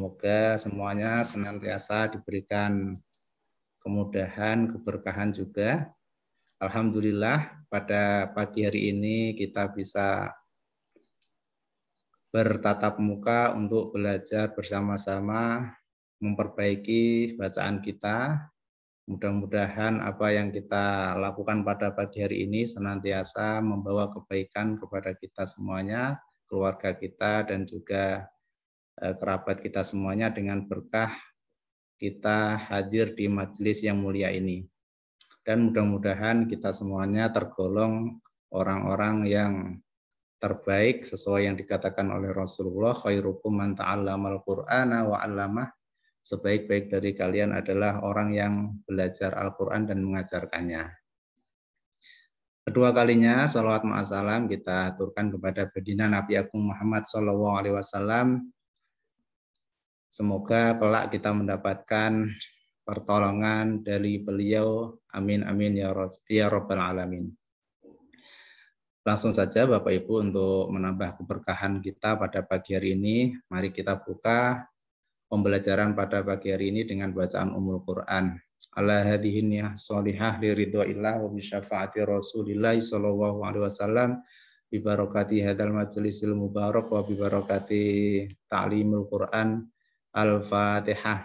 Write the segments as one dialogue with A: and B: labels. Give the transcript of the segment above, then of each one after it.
A: Semoga semuanya senantiasa diberikan kemudahan, keberkahan juga. Alhamdulillah pada pagi hari ini kita bisa bertatap muka untuk belajar bersama-sama memperbaiki bacaan kita. Mudah-mudahan apa yang kita lakukan pada pagi hari ini senantiasa membawa kebaikan kepada kita semuanya, keluarga kita dan juga Eh, kerabat kita semuanya dengan berkah kita hadir di majelis yang mulia ini. Dan mudah-mudahan kita semuanya tergolong orang-orang yang terbaik sesuai yang dikatakan oleh Rasulullah khairukum man ta'allamal qur'ana wa 'allamah sebaik-baik dari kalian adalah orang yang belajar Al-Qur'an dan mengajarkannya. Kedua kalinya salawat ma'asalam kita aturkan kepada baginda Nabi Agung Muhammad sallallahu alaihi wasallam Semoga kelak kita mendapatkan pertolongan dari beliau. Amin amin ya ya rabbal alamin. Langsung saja Bapak Ibu untuk menambah keberkahan kita pada pagi hari ini, mari kita buka pembelajaran pada pagi hari ini dengan bacaan Umul Quran. Ala hadhihi niyah sholihah li ridwaillah wa bi syafaati Rasulillah sallallahu alaihi wasallam bi barakati hadzal majlisil mubarak wa bi barakati ta'limul Quran Al-Fatihah.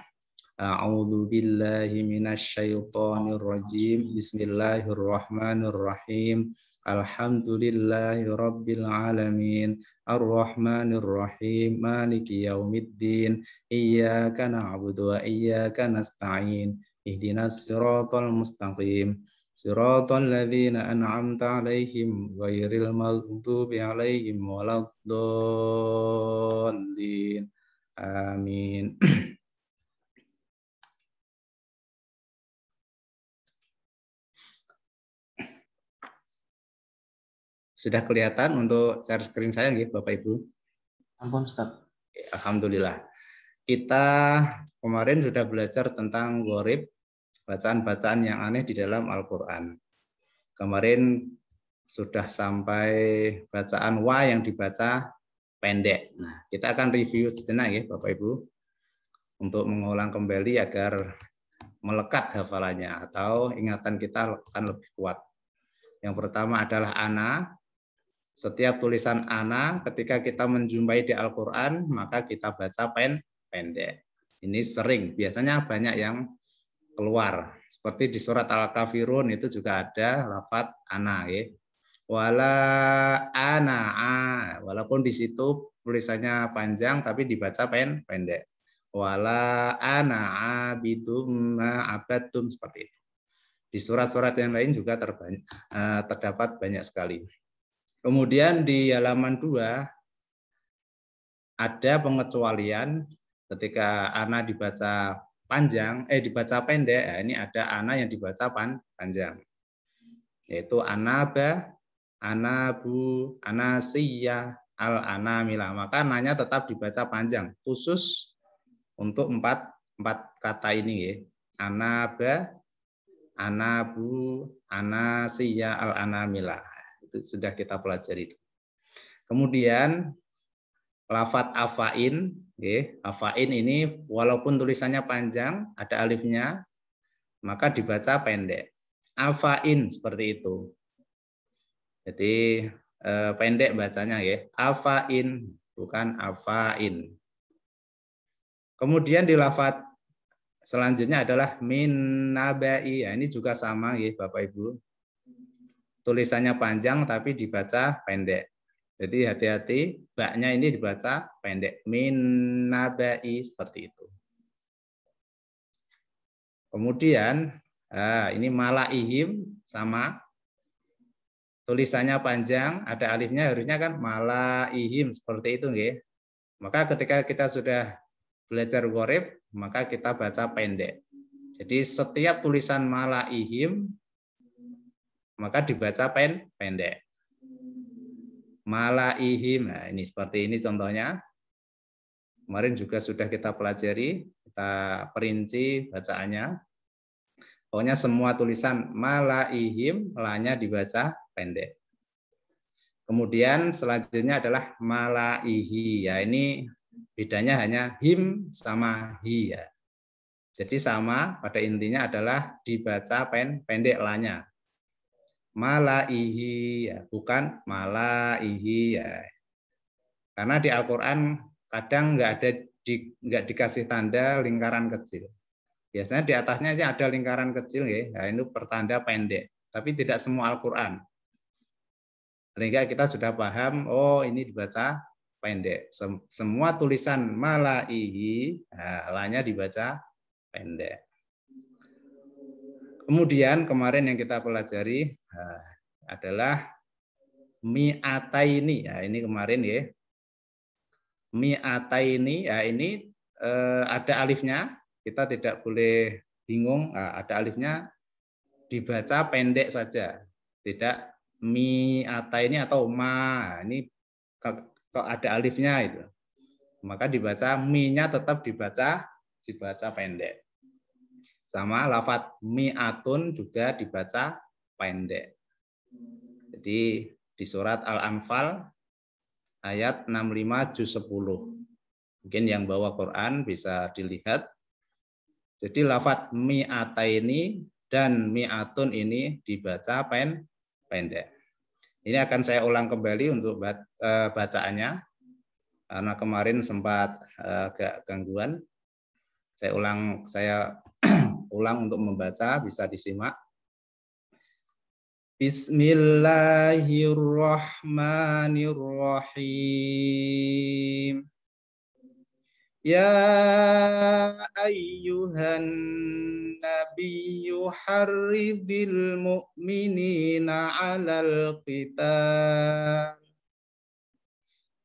A: A'udzu billahi minasyaitonir rajim. Bismillahirrahmanirrahim. Alhamdulillahi rabbil alamin. Ar-Rahmanir Rahim. Maliki yaumiddin. Iyyaka na'budu wa iyyaka nasta'in. Ihdinas siratal mustaqim. Siratal ladzina an'amta 'alaihim ghairil maghdubi 'alaihim waladdallin. Amin. Sudah kelihatan untuk share screen saya nggih, Bapak Ibu? Ampun, Ustaz. Ya, Alhamdulillah. Kita kemarin sudah belajar tentang gorib, bacaan-bacaan yang aneh di dalam Al-Quran. Kemarin sudah sampai bacaan wa yang dibaca pendek. Nah, kita akan review sejenak ya Bapak Ibu untuk mengulang kembali agar melekat hafalannya atau ingatan kita akan lebih kuat. Yang pertama adalah ana. Setiap tulisan ana ketika kita menjumpai di Al-Qur'an, maka kita baca pen pendek. Ini sering, biasanya banyak yang keluar. Seperti di surat Al-Kafirun itu juga ada lafat ana ya wala anaa walaupun di situ tulisannya panjang tapi dibaca pen pendek wala anaa bidum abadum seperti itu di surat-surat yang lain juga terbanyak, e, terdapat banyak sekali kemudian di halaman 2 ada pengecualian ketika ana dibaca panjang eh dibaca pendek nah, ini ada ana yang dibaca pan panjang yaitu anaba anabu, anasiya al-anamila. Maka nanya tetap dibaca panjang, khusus untuk empat, empat kata ini. Ya. Anaba, anabu, anasiya al-anamila. Itu sudah kita pelajari. Kemudian, lafat afain. Ya. Afain ini walaupun tulisannya panjang, ada alifnya, maka dibaca pendek. Afain seperti itu. Jadi eh, pendek bacanya ya. Afain bukan afain. Kemudian di lafat selanjutnya adalah min Ya, ini juga sama ya Bapak Ibu. Tulisannya panjang tapi dibaca pendek. Jadi hati-hati, baknya ini dibaca pendek. Min seperti itu. Kemudian ah, ini malaihim sama tulisannya panjang, ada alifnya harusnya kan malaihim seperti itu nggih. Maka ketika kita sudah belajar warib, maka kita baca pendek. Jadi setiap tulisan malaihim maka dibaca pen pendek. Malaihim. Nah, ini seperti ini contohnya. Kemarin juga sudah kita pelajari, kita perinci bacaannya. Pokoknya semua tulisan malaihim, lanya dibaca pendek. Kemudian selanjutnya adalah malaihi ya. Ini bedanya hanya him sama hi ya. Jadi sama pada intinya adalah dibaca pen pendek lanya. Malaihi ya, bukan malaihi ya. Karena di Al-Qur'an kadang nggak ada di, nggak dikasih tanda lingkaran kecil. Biasanya di atasnya aja ada lingkaran kecil ya. Nah, itu pertanda pendek, tapi tidak semua Al-Qur'an sehingga kita sudah paham oh ini dibaca pendek semua tulisan malaihi nah, halanya dibaca pendek kemudian kemarin yang kita pelajari adalah adalah miataini ya ini kemarin ya miataini ya ini eh, ada alifnya kita tidak boleh bingung ada alifnya dibaca pendek saja tidak mi ata ini atau ma nah, ini kok ada alifnya itu maka dibaca mi-nya tetap dibaca dibaca pendek sama lafat atun juga dibaca pendek jadi di surat al-anfal ayat 65 juz 10 mungkin yang bawa Quran bisa dilihat jadi lafat atai ini dan mi atun ini dibaca pen pendek. Ini akan saya ulang kembali untuk eh, bacaannya karena kemarin sempat eh, agak gangguan. Saya ulang saya ulang untuk membaca bisa disimak. Bismillahirrahmanirrahim. يا أيها النبي حرض المؤمنين على القتال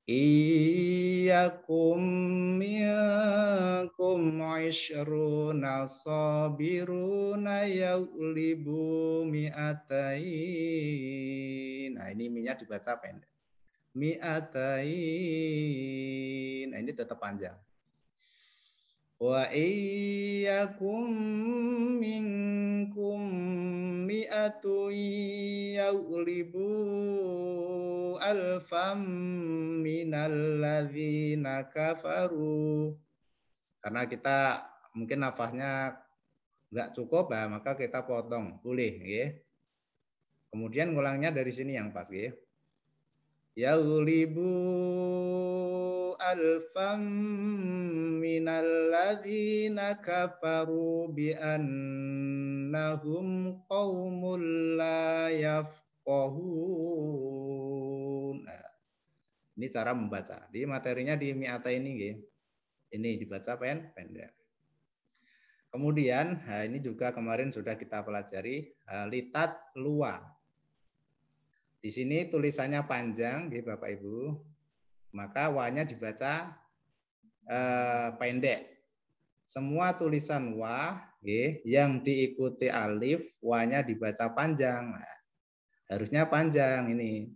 A: إن منكم عشرون صابرون يغلبوا مئتين Nah ini minyak dibaca pendek. Mi'atain. Nah, ini tetap panjang wa iyyakum minkum mi'atu yaulibu alfam minalladzina kafaru karena kita mungkin nafasnya nggak cukup ya, maka kita potong boleh ya. Kemudian ngulangnya dari sini yang pas ya yaghlibu alfam minalladzina kafaru bi annahum qaumul la yafqahun. Nah, ini cara membaca. Di materinya di miata ini gitu. Ini dibaca pen pendek. Kemudian, ini juga kemarin sudah kita pelajari litat luar. Di sini tulisannya panjang, ya Bapak Ibu. Maka wanya dibaca eh, pendek. Semua tulisan wa, ya, yang diikuti alif, wanya dibaca panjang. Nah, harusnya panjang ini.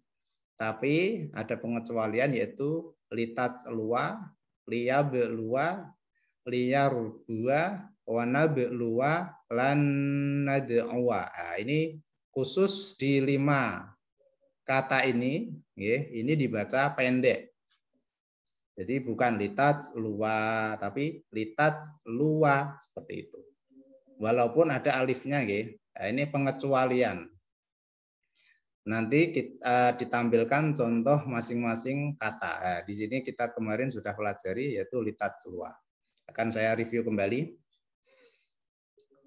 A: Tapi ada pengecualian yaitu litat lua, liya belua, liya rubua, wana belua, lan Nah, ini khusus di lima kata ini, ya, ini dibaca pendek. Jadi bukan litat luar tapi litat luar seperti itu. Walaupun ada alifnya, ya. nah, ini pengecualian. Nanti kita eh, ditampilkan contoh masing-masing kata. Nah, di sini kita kemarin sudah pelajari yaitu litat luar. Akan saya review kembali.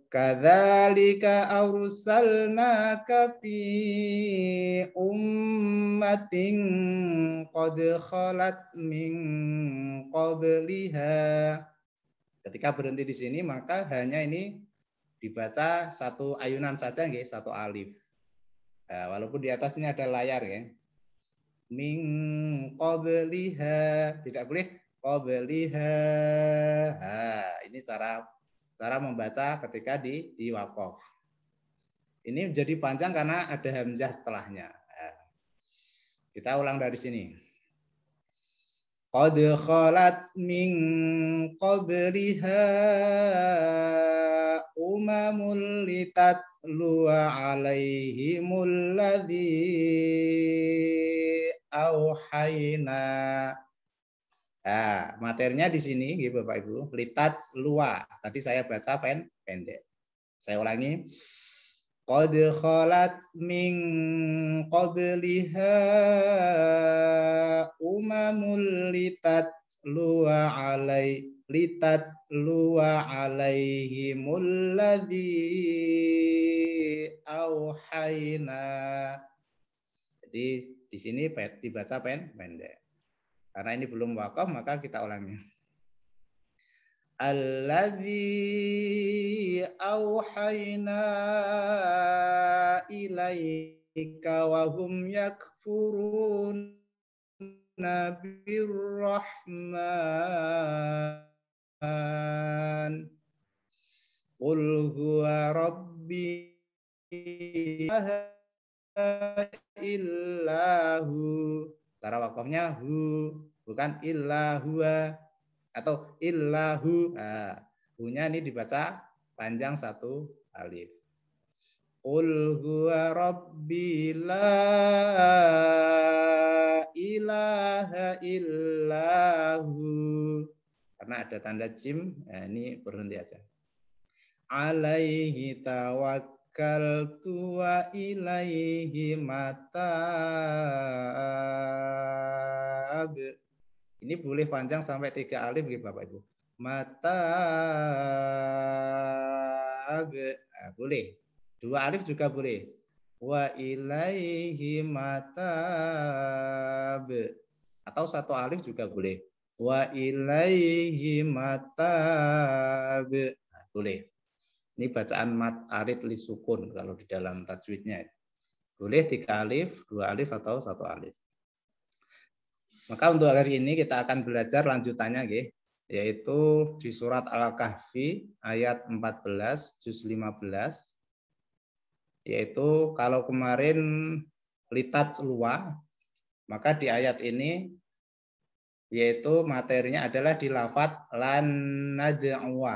A: Kadzalika arsalnaka fi ummatin qad khalat min qabliha. Ketika berhenti di sini maka hanya ini dibaca satu ayunan saja nggih, satu alif. Nah, walaupun di atas ini ada layar ya. Min qabliha, tidak boleh qabliha. Ha, nah, ini cara Cara membaca ketika di, di wakof. Ini menjadi panjang karena ada hamzah setelahnya. Eh, kita ulang dari sini. Qad khalat min qabliha umamul litatluwa alaihimul ladhi awhayna Nah, materinya di sini, gitu Bapak Ibu, litat luar. Tadi saya baca pen pendek. Saya ulangi. Qad khalat min qabliha umamul litat luwa alai litat luwa alaihi mulladhi auhayna. Jadi di sini dibaca pen pendek. Karena ini belum wakaf maka kita ulangi. Alladzi auhayna ilaika wa hum yakfurun rahman Qul huwa rabbi illahu Cara wakafnya hu, bukan illa atau illahu. Nah, hunya ini dibaca panjang satu alif. Qul huwa rabbi la ilaha illahu. Karena ada tanda jim, nah ini berhenti aja. Alaihi tawakkaltu wa ilaihi mata abe. Ini boleh panjang sampai tiga alif gitu Bapak Ibu. Mata abe. Nah, boleh. Dua alif juga boleh. Wa ilaihi mata matab. Atau satu alif juga boleh. Wa ilaihi matab. Nah, boleh. Ini bacaan mat arid lisukun kalau di dalam tajwidnya. Boleh tiga alif, dua alif, atau satu alif. Maka untuk hari ini kita akan belajar lanjutannya nggih, yaitu di surat Al-Kahfi ayat 14 juz 15 yaitu kalau kemarin litat luwa maka di ayat ini yaitu materinya adalah di lafat lan Nah,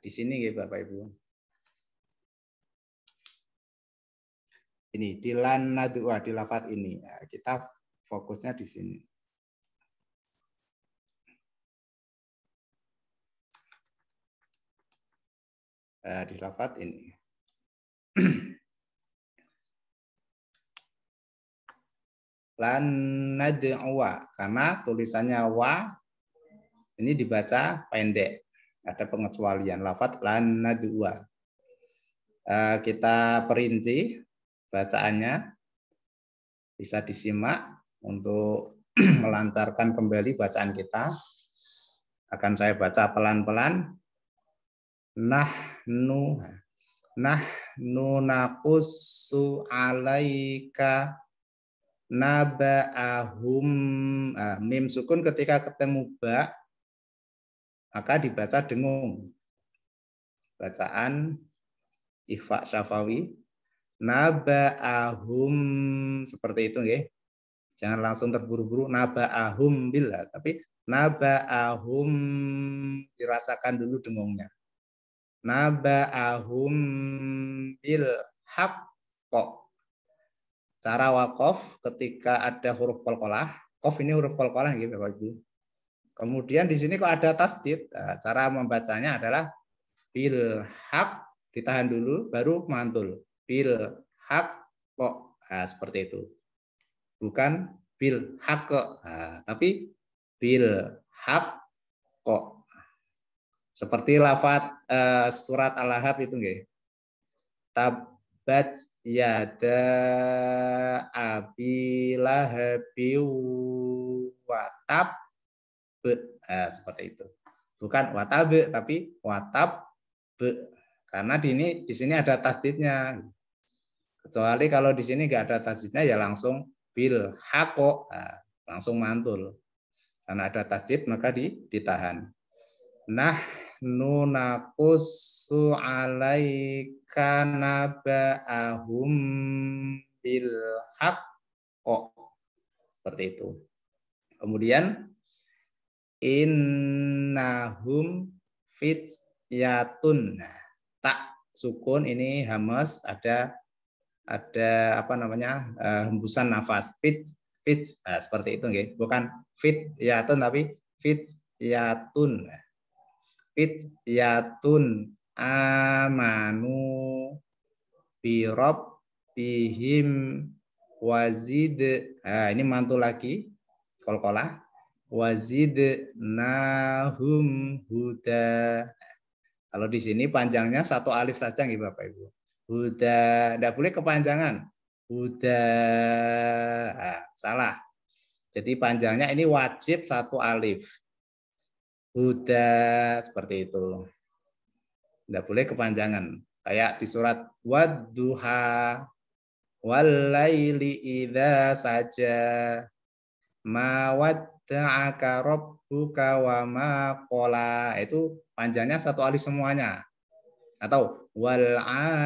A: di sini nggih Bapak Ibu. Ini di lan di lafat ini. Nah, kita fokusnya di sini.
B: Eh, di lafat ini.
A: Lan nad'uwa karena tulisannya wa ini dibaca pendek. Ada pengecualian lafat lan nad'uwa. Eh, kita perinci bacaannya bisa disimak untuk melancarkan kembali bacaan kita. Akan saya baca pelan-pelan. Nah nah nu nakusu 'alaika naba'ahum ah, mim sukun ketika ketemu ba maka dibaca dengung. Bacaan ikhfa syafawi ahum seperti itu nggih. Jangan langsung terburu-buru naba ahum bila, tapi naba ahum dirasakan dulu dengungnya. Naba ahum bil hakko. Cara wakof ketika ada huruf kolkolah, kof ini huruf kolkolah gitu Bapak Ibu. Kemudian di sini kok ada tasdid, nah, cara membacanya adalah bil hak ditahan dulu baru mantul. Bil hak kok. Nah, seperti itu bukan bil hak nah, tapi bil hak kok seperti lafat eh, surat al lahab itu nggih tabat yada biu watab nah, eh, seperti itu bukan watab tapi watab be karena di ini di sini ada tasdidnya kecuali kalau di sini nggak ada tasdidnya ya langsung bil hako nah, langsung mantul karena ada tasjid maka di, ditahan nah nunakusu alaika naba'ahum bil haqq seperti itu kemudian innahum fityatun nah, tak sukun ini hamas ada ada apa namanya uh, hembusan nafas fit fit nah, seperti itu nggih bukan fit yatun tapi fit yatun fit yatun amanu birob bihim wazid nah, ini mantul lagi kolkola wazid nahum huda kalau di sini panjangnya satu alif saja nih Bapak Ibu Buddha. Tidak boleh kepanjangan. Buddha. nah, salah. Jadi panjangnya ini wajib satu alif. Buddha seperti itu. Tidak boleh kepanjangan. Kayak di surat Wadduha walaili idha saja ma wadda'aka rabbuka wa ma Itu panjangnya satu alif semuanya. Atau wal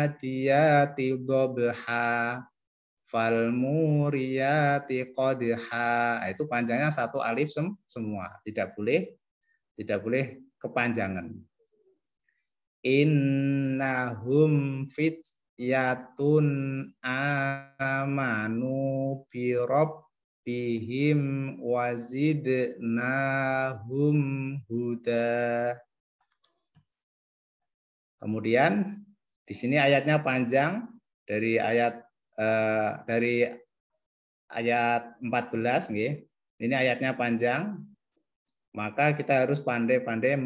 A: atiyati dhabha fal muriyati qadha nah, itu panjangnya satu alif sem semua tidak boleh tidak boleh kepanjangan innahum fit yatun amanu bi rabbihim wazidnahum huda Kemudian di sini ayatnya panjang dari ayat eh, dari ayat 14 nggih. Ini ayatnya panjang. Maka kita harus pandai-pandai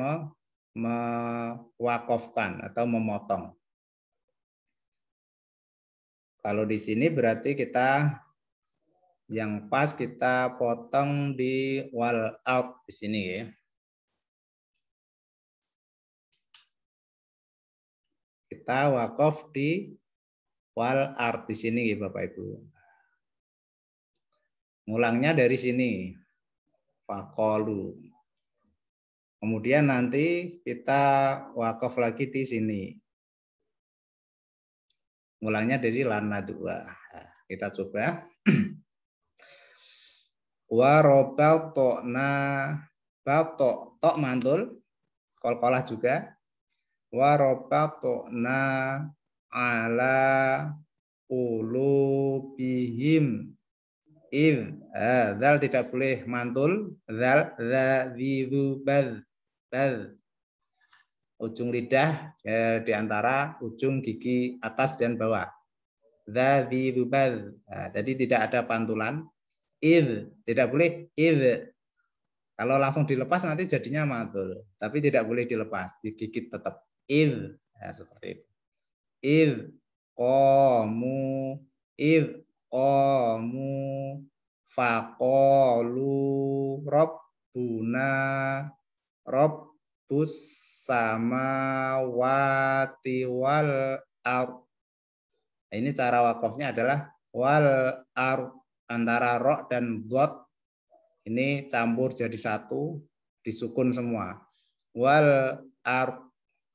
A: mewakafkan atau memotong. Kalau di sini berarti kita yang pas kita potong di wall out di sini ya. kita wakaf di wal art di sini Bapak Ibu. Ngulangnya dari sini. Fakolu. Kemudian nanti kita wakaf lagi di sini. Ngulangnya dari lana dua. Nah, kita coba. Warobal tokna batok tok mantul. Kolkolah juga warabatna ala ulubihim id eh, zal tidak boleh mantul zal zadzizu bad bad ujung lidah eh, di antara ujung gigi atas dan bawah zadzizu bad nah, jadi tidak ada pantulan id tidak boleh id kalau langsung dilepas nanti jadinya mantul tapi tidak boleh dilepas digigit tetap id ya, seperti itu id kamu id qamu rob rabbuna sama wati wal ar nah, ini cara wakafnya adalah wal ar antara rok dan dot ini campur jadi satu disukun semua wal ar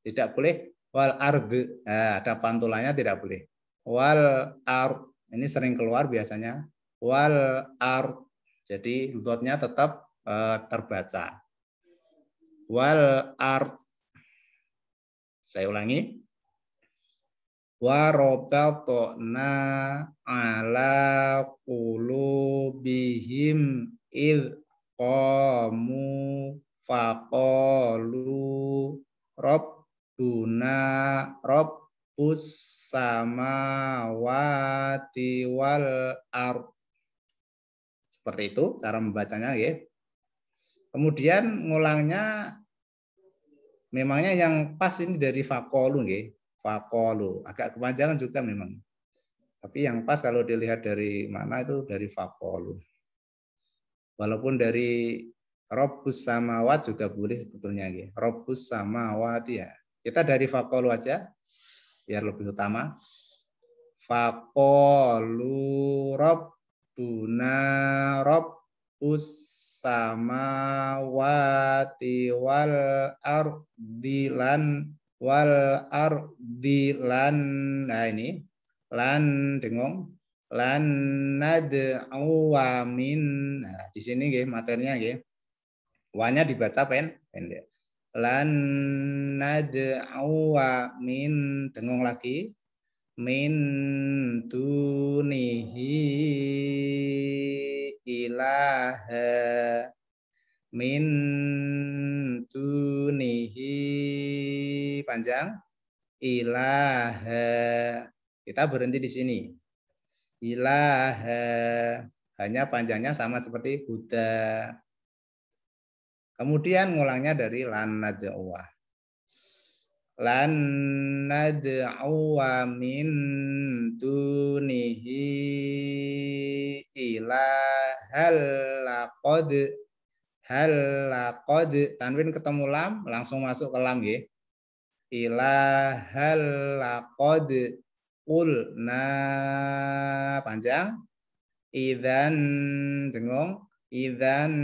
A: tidak boleh wal ard nah, ada pantulannya tidak boleh wal ar ini sering keluar biasanya wal ar jadi dotnya tetap uh, terbaca wal ar saya ulangi warobatona ala qulubihim id qamu faqalu rabb Rabbuna Rabbus samawati wal ard. Seperti itu cara membacanya ya. Kemudian ngulangnya memangnya yang pas ini dari fakolu ya. Fakolu. Agak kepanjangan juga memang. Tapi yang pas kalau dilihat dari mana itu dari fakolu. Walaupun dari Robus samawat juga boleh sebetulnya ya. Robus samawat ya kita dari fakolu aja, biar lebih utama. Fakolu robbuna robbus samawati wal ardilan wal ardilan nah ini lan dengung lan nad awamin nah di sini gih materinya gih wanya dibaca pen pendek lan najwa min tengung lagi min tunihi ilaha min tunihi panjang ilaha kita berhenti di sini ilaha hanya panjangnya sama seperti Buddha Kemudian ngulangnya dari lan nad'uwa. Lan nad'uwa min tunihi ila halakod hal tanwin ketemu lam langsung masuk ke lam ya. Ilahal laqad ulna panjang idan dengung Idzan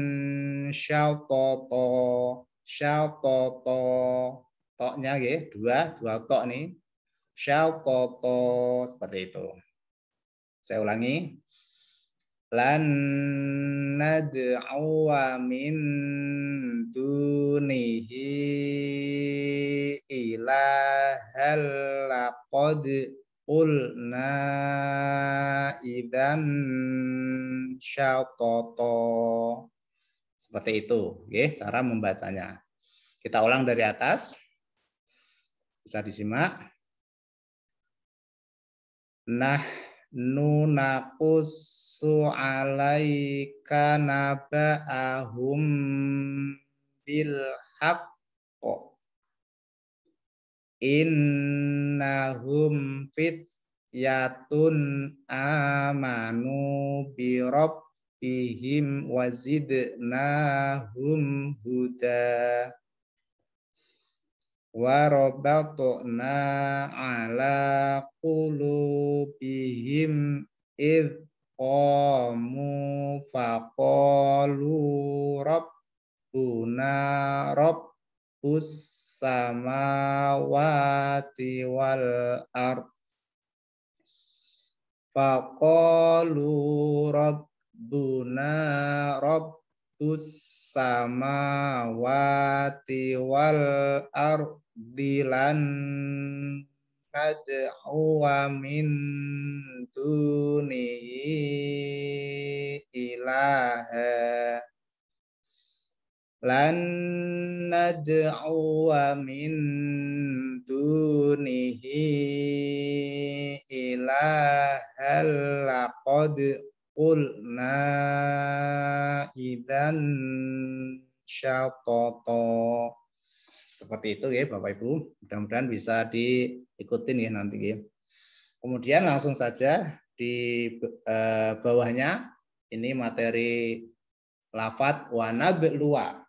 A: syatata to toknya ya dua dua tok nih to seperti itu. Saya ulangi. Lan nad'a min dunihi ilahal laqad Qulna idan syatoto. Seperti itu, ya, cara membacanya. Kita ulang dari atas. Bisa disimak. Nah, nunakusu alaika naba'ahum bil innahum yatun amanu bi rabbihim wazidnahum huda warabatna ala qulubihim id qamu faqalu rabbuna rob samawati wal ard faqalu rabbuna rabbus samawati wal ardi lan nad'uwa min dunihi ilaha lan nad'uwa min dunihi ilahal laqad qulna idan syaqata seperti itu ya Bapak Ibu mudah-mudahan bisa diikutin ya nanti ya kemudian langsung saja di eh, bawahnya ini materi lafat wa nabluwa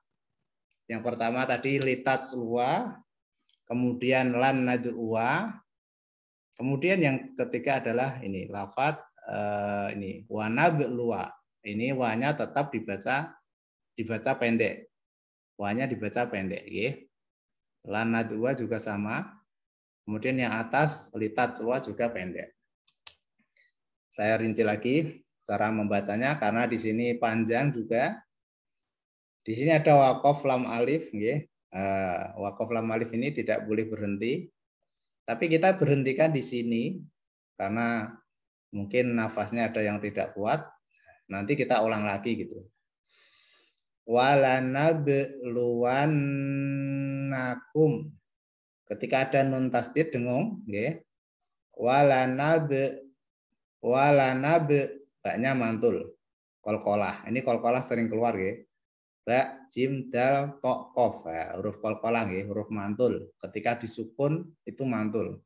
A: yang pertama tadi litat uwa, kemudian lan nadur uwa, kemudian yang ketiga adalah ini lafat eh, ini wana belua. Ini wanya tetap dibaca dibaca pendek. Wanya dibaca pendek, ya. Lan nadua juga sama. Kemudian yang atas litat uwa juga pendek. Saya rinci lagi cara membacanya karena di sini panjang juga di sini ada wakaf lam alif, ya. Uh, wakaf lam alif ini tidak boleh berhenti, tapi kita berhentikan di sini karena mungkin nafasnya ada yang tidak kuat. Nanti kita ulang lagi gitu. Walana beluanakum. Ketika ada nun tasdid dengung, ya. Walana be walana be banyak mantul. Kolkolah. Ini kolkolah sering keluar ya ba jim dal to kof ya, huruf kolkolah ya, huruf mantul ketika disukun itu mantul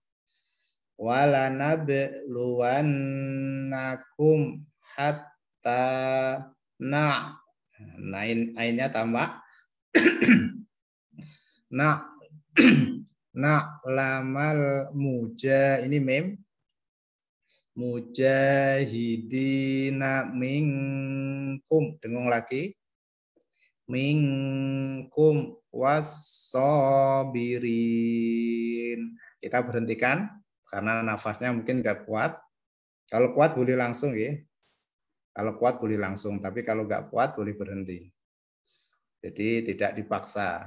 A: nakum hatta na nain nah, ainnya tambah na na lamal muja ini mem mujahidina minkum dengung lagi minkum wasobirin Kita berhentikan karena nafasnya mungkin nggak kuat. Kalau kuat boleh langsung ya. Kalau kuat boleh langsung, tapi kalau nggak kuat boleh berhenti. Jadi tidak dipaksa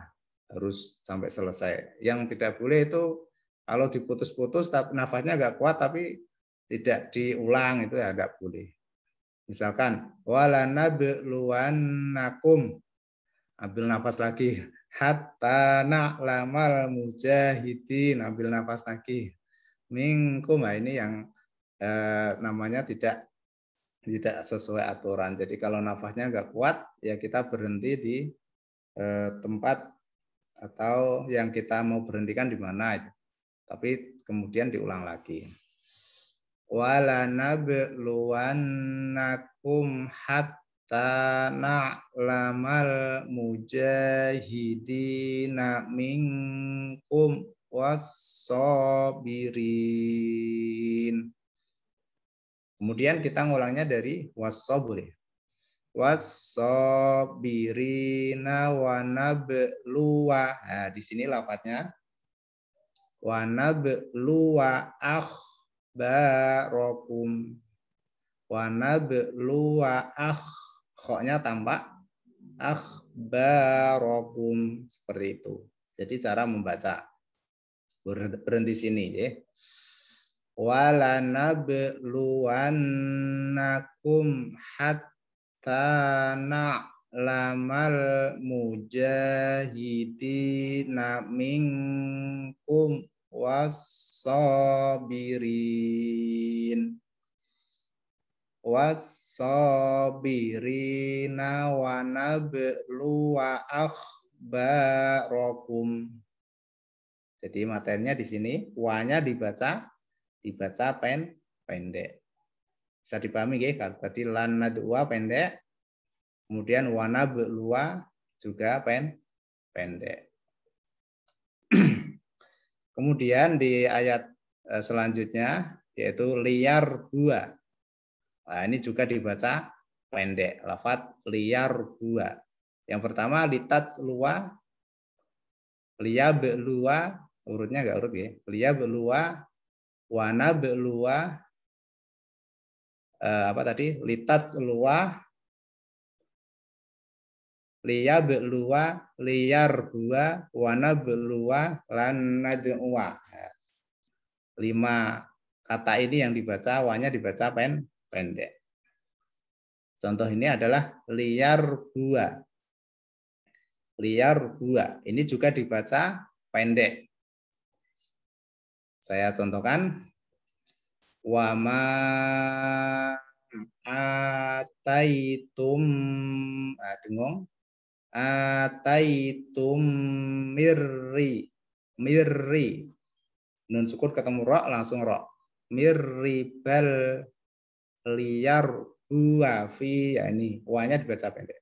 A: harus sampai selesai. Yang tidak boleh itu kalau diputus-putus tapi nafasnya nggak kuat tapi tidak diulang itu ya nggak boleh. Misalkan wala nakum ambil nafas lagi hatta lamar mujahidin ambil nafas lagi mingkum nah ini yang eh, namanya tidak tidak sesuai aturan jadi kalau nafasnya nggak kuat ya kita berhenti di eh, tempat atau yang kita mau berhentikan di mana itu tapi kemudian diulang lagi walanabluwannakum hatta lamal mujahidina minkum wasobirin. Kemudian kita ngulangnya dari wasobur ya. Wasobirina wanabluwa. Nah, di sini lafadznya wanabluwa akhbarokum. Wanabluwa akhbarokum Khoknya tampak akhbarakum seperti itu. Jadi cara membaca berhenti sini ya. Walanabluwannakum hatta na'lamal mujahidina minkum wasabirin wasabirina wa wa akhbarakum. Jadi materinya di sini wanya dibaca dibaca pen pendek. Bisa dipahami ya? Tadi lan nadwa pendek, kemudian wana belua juga pen pendek. kemudian di ayat eh, selanjutnya yaitu liar buah Nah, ini juga dibaca pendek, lafat liar gua. Yang pertama litat lua, lia belua, urutnya nggak urut ya, lia belua, wana belua, eh, apa tadi, litat lua, liya belua, liar gua, wana belua, Lana dua. Lima kata ini yang dibaca, wanya dibaca pen pendek. Contoh ini adalah liar gua. Liar gua. Ini juga dibaca pendek. Saya contohkan. Wama ataitum ah, dengong ataitum mirri mirri nun sukun ketemu ro langsung mirri mirribal liar dua fi ya ini wanya dibaca pendek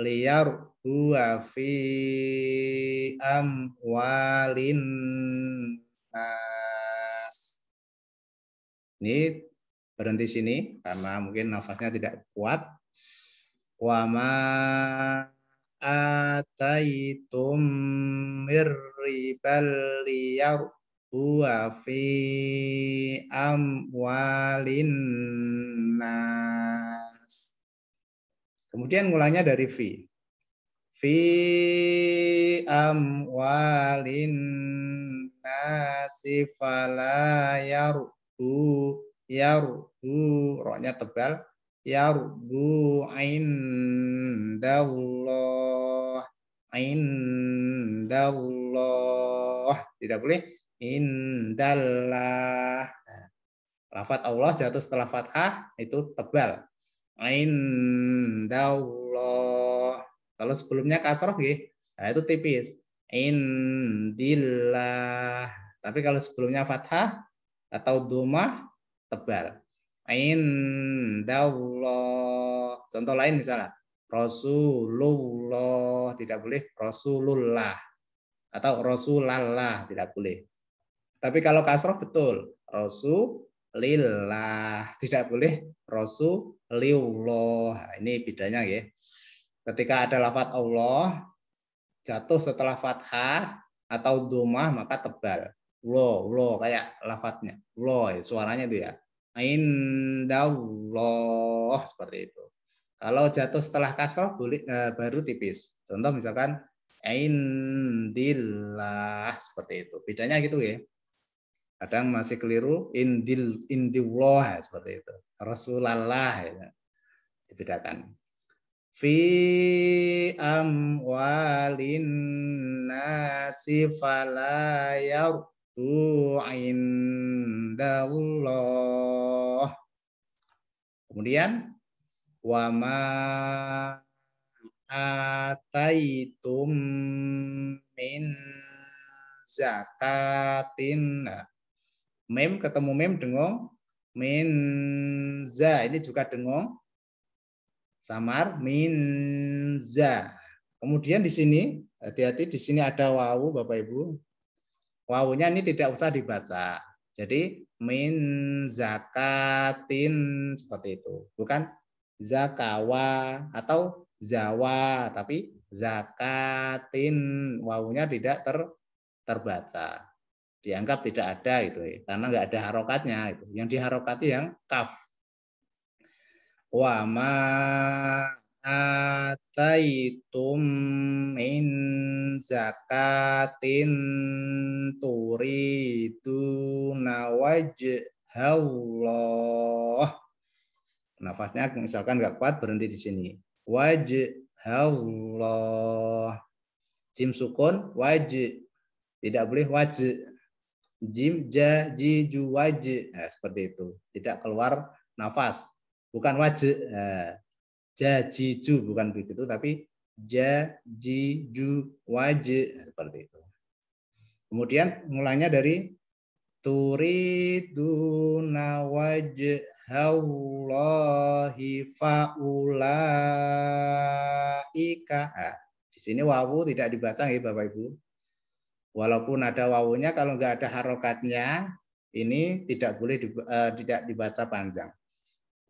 A: liar huwa fi amwalin nas ini berhenti sini karena mungkin nafasnya tidak kuat wama ataitum mir ribal liar huwa fi amwalin nas. Kemudian mulanya dari fi. Fi amwalin nasi fala yarbu yarbu rohnya tebal yarbu indallah indallah tidak boleh indallah. Nah, lafat Allah jatuh setelah fathah itu tebal. Indallah. Kalau sebelumnya kasroh gitu, nah itu tipis. Indillah. Tapi kalau sebelumnya fathah atau domah tebal. Indallah. Contoh lain misalnya Rasulullah tidak boleh Rasulullah atau Rasulallah tidak boleh. Tapi kalau kasroh betul. Rasulillah. Tidak boleh Rasulillah. Nah, ini bedanya ya. Ketika ada lafat Allah, jatuh setelah fathah atau domah maka tebal. Lo, lo kayak lafatnya. Lo, ya, suaranya itu ya. Indallah seperti itu. Kalau jatuh setelah kasroh boleh eh, baru tipis. Contoh misalkan indillah seperti itu. Bedanya gitu ya. Kadang masih keliru indil indiwah seperti itu. Rasulallah ya. dibedakan. Fi amwalin nasi fala yardu indallah. Kemudian wama ataitum min zakatin Mem ketemu mem dengong, Minza. Ini juga dengong, Samar. Minza. Kemudian di sini, hati-hati di sini ada wawu Bapak Ibu. Wawunya ini tidak usah dibaca. Jadi min zakatin seperti itu. Bukan zakawa atau zawa, tapi zakatin wawunya tidak ter, terbaca dianggap tidak ada itu ya, karena nggak ada harokatnya itu yang diharokati yang kaf wama ataitum min zakatin turiduna wajhallah nafasnya misalkan nggak kuat berhenti di sini wajhallah jim sukun waj tidak boleh wajib jim ja ji ju waj nah, seperti itu tidak keluar nafas bukan waj eh, ja ji ju bukan begitu tapi ja ji ju waj nah, seperti itu kemudian mulanya dari turiduna haulahi faulaika nah, di sini wawu tidak dibaca ya Bapak Ibu Walaupun ada wawunya, kalau nggak ada harokatnya, ini tidak boleh di, uh, tidak dibaca panjang.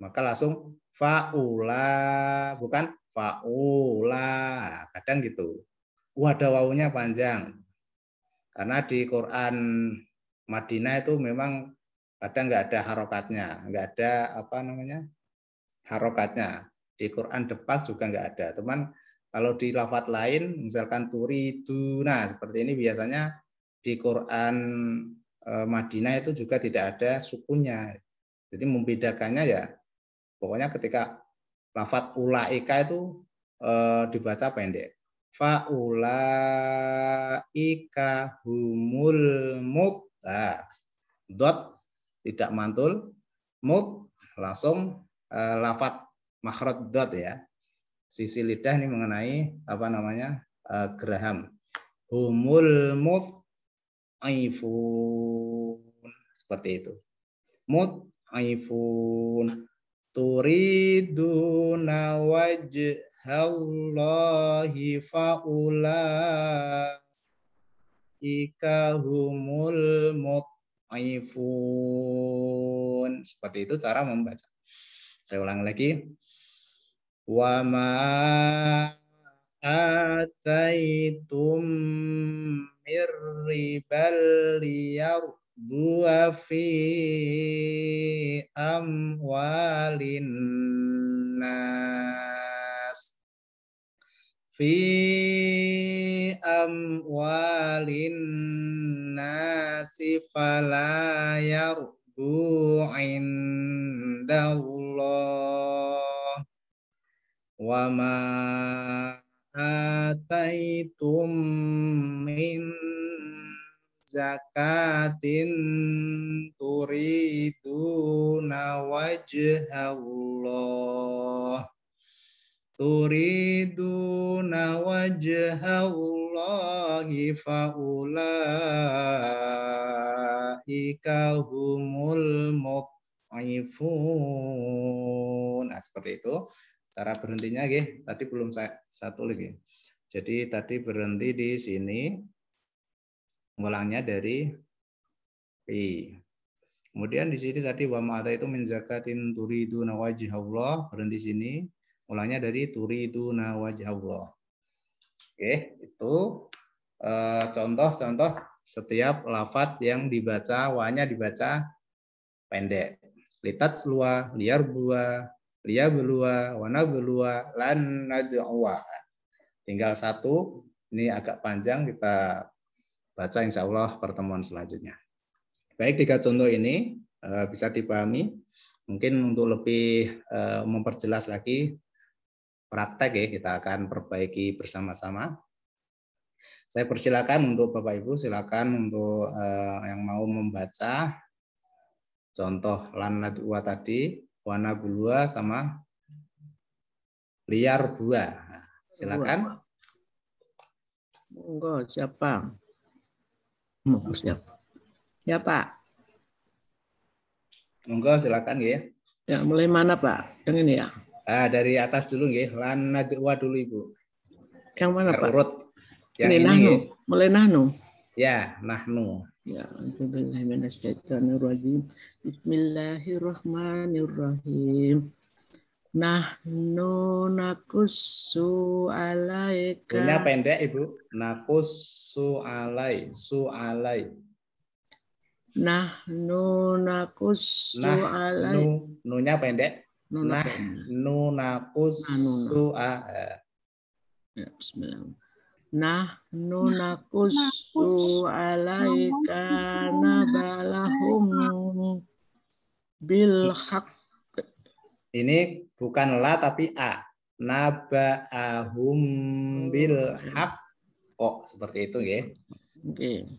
A: Maka langsung faula, bukan faula. Kadang gitu. Wah, uh, ada wawunya panjang. Karena di Quran Madinah itu memang kadang nggak ada harokatnya, nggak ada apa namanya harokatnya. Di Quran depan juga nggak ada. Teman kalau di lafat lain, misalkan turi nah seperti ini biasanya di Quran eh, Madinah itu juga tidak ada sukunya. Jadi membedakannya ya, pokoknya ketika lafat ulaika itu eh, dibaca pendek. Faulaika humul muta. Dot tidak mantul, mut langsung eh, lafat makhraj dot ya sisi lidah ini mengenai apa namanya eh, geraham. Humul mut aifun Seperti itu. mut Mut'ifun. Turiduna wajhallahi fa'ula ika humul mut aifun Seperti itu cara membaca. Saya ulang lagi wa ma ataitum min ribal liyardua fi amwalin nas fi amwalin nasi fala yardu indallah wa ma ataitum min zakatin turiduna wajhallah turiduna wajhallah faulaika humul muqifun nah, seperti itu cara berhentinya gih. tadi belum saya, saya tulis Jadi tadi berhenti di sini ngulangnya dari P. Kemudian di sini tadi wa ma'ata itu min zakatin itu wajhallah berhenti sini mulanya dari turi itu wajhallah. Oke, itu eh, contoh-contoh setiap lafat yang dibaca wanya dibaca pendek. Litat seluas liar buah, Lia belua, wana belua, lan nad'uwa. Tinggal satu, ini agak panjang kita baca insya Allah pertemuan selanjutnya. Baik, tiga contoh ini eh, bisa dipahami. Mungkin untuk lebih eh, memperjelas lagi praktek ya, kita akan perbaiki bersama-sama. Saya persilakan untuk Bapak Ibu, silakan untuk eh, yang mau membaca contoh lanat tadi wana gulua sama liar buah. Nah, silakan. Monggo siapa? Monggo siapa? Ya Pak. Monggo silakan ya. Ya mulai mana Pak? Yang ini ya. Ah, dari atas dulu nggih, Lana dua dulu Ibu.
C: Yang mana Terurut.
A: Pak? Yang ini, ini nahnu. Mulai nahnu. Ya,
C: nahnu. Ya, Bismillahirrahmanirrahim. Nahnu nakussu alaika. Sunya pendek,
A: Ibu. Nakussu alai, su alai.
C: Nahnu
A: nakussu nah, alai. Nu, nunya pendek. Nuna. Nah, nu nakussu. Nah, nuna. A, ya, Bismillahirrahmanirrahim. Nah
C: nakusu
A: alaika nabalahum bil hak. Ini bukan la tapi a. nabahum bil hak. Oh, seperti itu ya. Oke.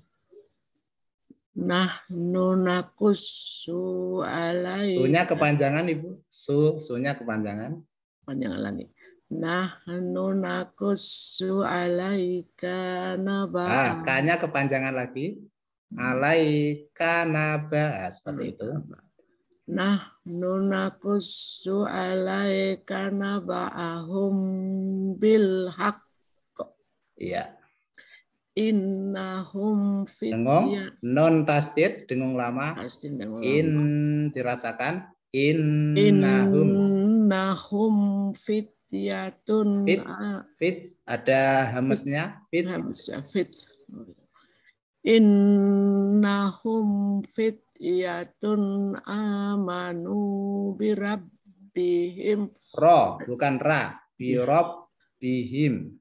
C: Nah Nahnu nakusu alaika. Sunya kepanjangan
A: Ibu. Su, sunya kepanjangan. Panjangan lagi
C: Nahnu
A: nakussu alaika naba. Ah, kanya kepanjangan lagi. Alaika naba ah, seperti itu. Nahnu
C: nakussu alaika ahum bil hak. Iya. Innahum Dengung, ya.
A: non tasdid, dengung lama. Tasdid, dengung lama. In dirasakan. In, innahum.
C: Innahum fit Fitiatun. Ah. Fit,
A: fit ada hamasnya. Fit. Hamasnya fit.
C: Innahum fitiyatun amanu
A: birabbihim. Ro, bukan ra. Birob bihim.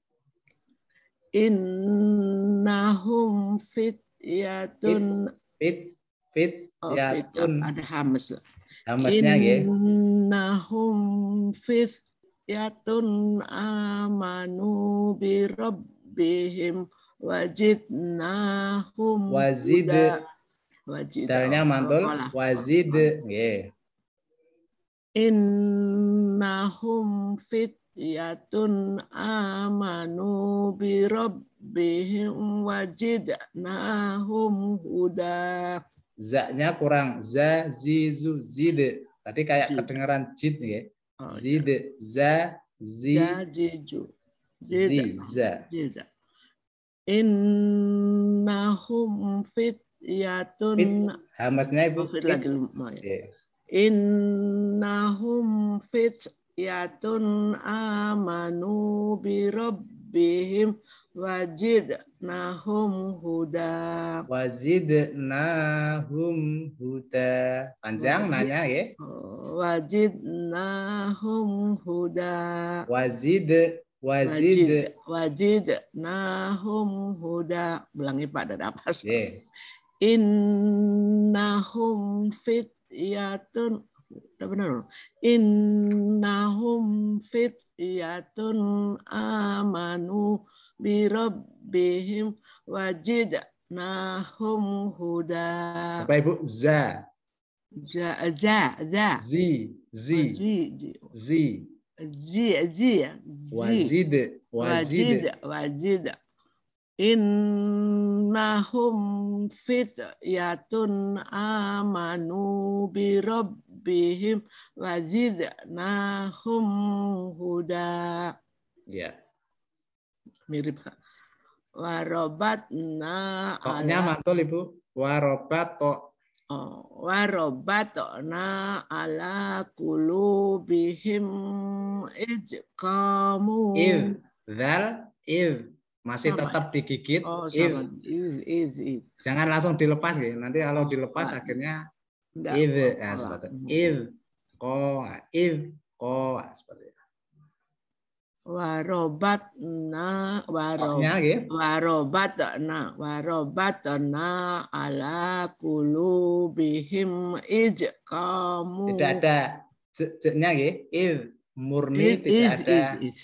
C: Innahum fityatun. Fit,
A: iya, oh, iya, fit, fit Oh, fit, ada hamas. Hamasnya, gitu.
C: Innahum fit yatun amanu bi rabbihim wajidnahum wazid
A: wajid dalnya mantul wazid nggih
C: innahum fityatun amanu bi rabbihim wajidnahum
A: huda zaknya kurang za zizu zid tadi kayak kedengaran jid ya Zid, za, zi. Za, jiju.
C: Ziza. Ziza. Innahum fityatun. Fit,
A: hamasnya ibu. Fit lagi. Yeah. Iya.
C: Innahum fityatun amanu bi rabb rabbihim nahum huda.
A: Nahum huda. Panjang Wajid, nanya ya.
C: wajid Nahum huda.
A: Wajid wajid
C: wajid nahum huda ulangi pak dan apa yeah. innahum yatun Gak benar loh. Innahum fityatun amanu birabbihim wajid nahum huda. Apa
A: ibu? Za.
C: Ja, za, za.
A: Zi, zi. Oh, zi, zi.
C: Zi, zi. zi. Wazid.
A: Wazid.
C: Innahum fityatun amanu birabbihim rabbihim wa Nahum, huda. Ya. Mirip Kak. Warobatna Toknya mantul
A: Ibu. Warobat tok. Oh,
C: na ala kulubihim ijkamu. If,
A: zal, if. Masih sama. tetap digigit. Oh, sama. If. Is, Jangan langsung dilepas. Gitu. Nanti kalau oh, dilepas oh, akhirnya if ya, seperti hmm. if koa if koa seperti itu. Warobat
C: na warobat na warobat na ala kulubihim ij kamu. Tidak ada
A: jeknya ya. If murni it tidak is, ada. Is,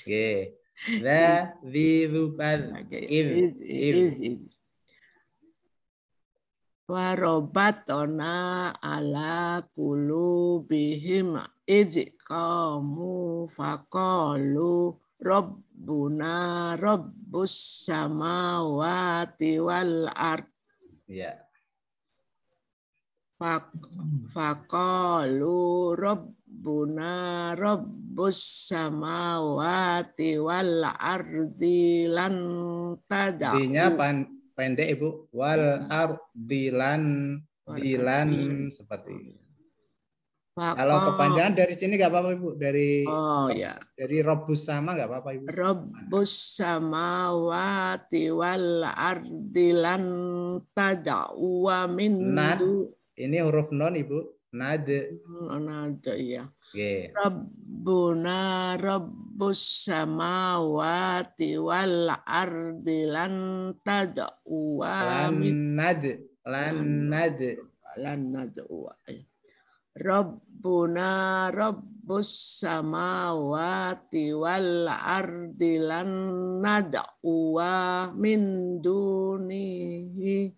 A: The the if if if
C: warobatona ala kulubihim fakolu robuna robus sama samawati wal ard. Ya. fakolu robuna robus sama samawati wal ardi lan Artinya
A: pan, pendek Ibu. Wal ardilan dilan seperti ini. Kalau kepanjangan dari sini nggak apa-apa ibu dari oh ya dari robus sama nggak apa-apa ibu robus
C: sama wati wal ardilan tadawa min nah, ini huruf non ibu nade oh, nade ya Okay. Rabbuna Rabbus samawati wal ardi lan tad'uwa lan nad lan nad lan nad'uwa. Iya. Rabbuna Rabbus samawati wal ardi lan nad'uwa min dunihi.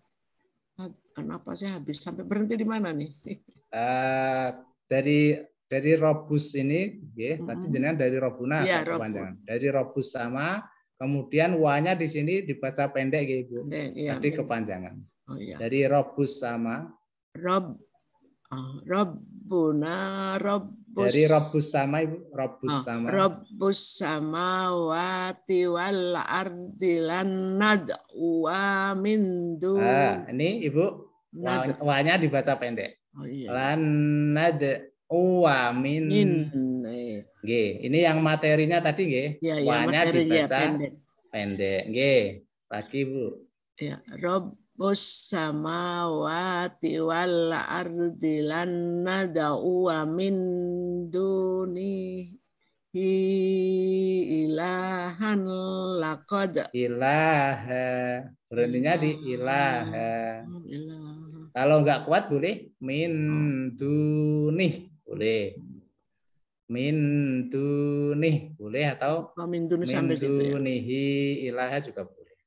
A: Kenapa saya habis sampai berhenti di mana nih? Uh, dari dari Robus ini, ya, mm -hmm. tadi jenengan dari Robuna, ya, panjangan. Dari Robus sama, kemudian wanya di sini dibaca pendek, ya, Ibu. ya, ya, tadi ya. kepanjangan. Oh, ya. Dari Robus sama. Rob, oh, Robuna,
C: Robus. Dari Robus
A: sama, Ibu. Robus oh, sama.
C: Robus sama wati
A: wal ardilan nad wa mindu. Nah, ini Ibu, Wanya dibaca pendek.
C: Oh, iya. Lan
A: nad Oh, amin. In. Nggih, ini yang materinya tadi g Ya, iya, Semuanya ya, dibaca ya, pendek. Pendek. Nggih. Lagi, Bu. Ya, Rabbus
C: samawati wal ardi lan nad'u min duni hi ilahan
A: lakod ilaha berhentinya di ilaha, ilaha. kalau nggak kuat boleh min dunih boleh min dunih boleh atau oh, min dunih min dunihi ya. ilaha juga boleh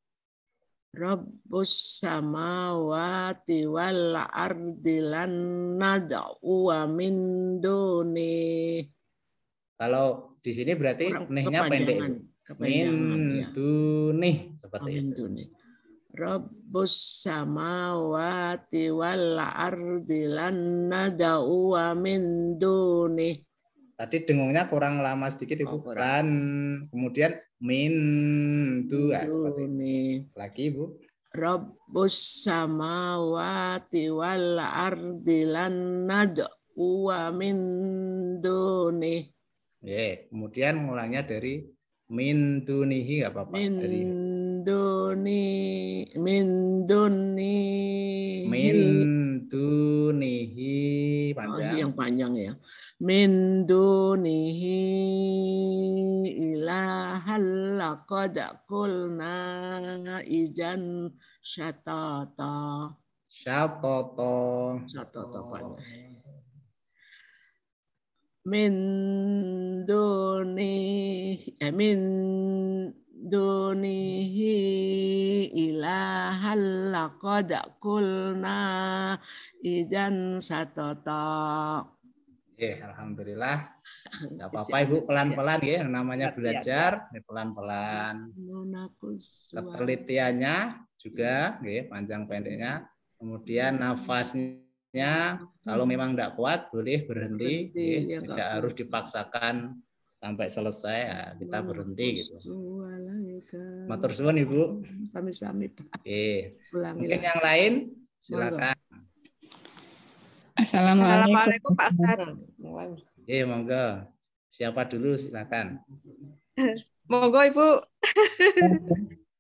C: Rabbus samawati wal ardi lan nad'u min duni
A: Kalau di sini berarti nihnya pendek. Iya. min ya. seperti oh, itu.
C: Rabbus
A: samawati wal ardi lan nada'uwa min duni. Tadi dengungnya kurang lama sedikit Ibu. Oh, lan kemudian min dua ah, seperti ini. Lagi Ibu. Rabbus
C: samawati wal ardi lan nada'uwa min
A: duni. Yeah. Kemudian mulanya dari min dunihi nggak apa-apa min duni min duni
C: min dunihi panjang oh, yang panjang ya min dunihi ilahal laqad qulna ijan syatata syatata syatata panjang min duni eh, min dunihi ilahal laqad kulna idan satata.
A: Eh, alhamdulillah. Enggak apa-apa Ibu pelan-pelan iya. ya namanya belajar ya, pelan-pelan. Ketelitiannya juga nggih panjang pendeknya. Kemudian iya. nafasnya Ya, kalau hmm. memang tidak kuat boleh berhenti, berhenti ya, tidak ya. harus dipaksakan sampai selesai ya, kita Wala. berhenti gitu. Ya, Matur suwun Ibu. Sami-sami. Oke.
C: Mungkin yang lain
A: silakan. Assalamualaikum, Assalamualaikum Pak Ustaz. Oke, monggo. Siapa dulu silakan.
D: Monggo Ibu.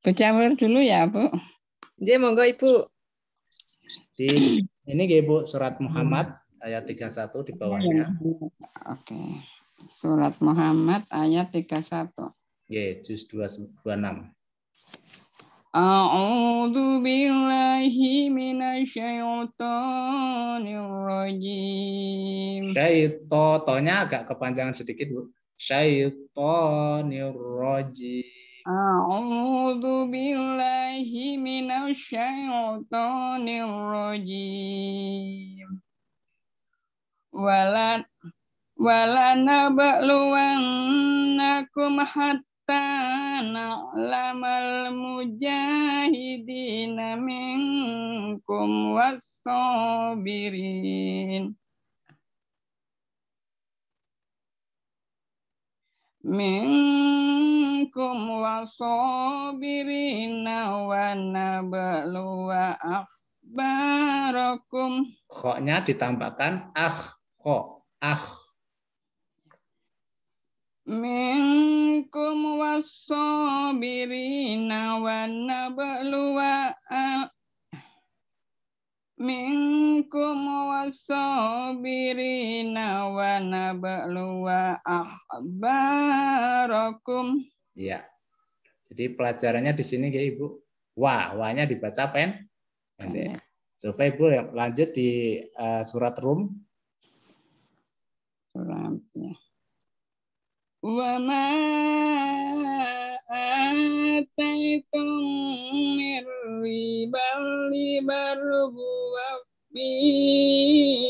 B: Bercampur dulu ya, Bu.
A: Nggih, monggo Ibu. Di ini Ibu surat hmm. Muhammad ayat 31 di bawahnya. Iya, Oke. Surat
B: Muhammad ayat 31.
A: Ya, juz 26.
B: A'udzu billahi minasyaitonir rajim.
A: Syaitonnya agak kepanjangan sedikit, Bu. Syaitonir rajim. أعوذ بالله من الشيطان
B: الرجيم ولنبلونكم حتى نعلم المجاهدين منكم والصابرين minkum wasobirina wa wa akhbarakum.
A: Khoknya ditambahkan akh kho akh. Min Jadi pelajarannya di sini ya Ibu. Wah, wahnya dibaca pen. Pendek. Coba Ibu ya, lanjut di uh, surat Rum. Suratnya. ya. Wa
B: ataitum min ribal libarbuwa fi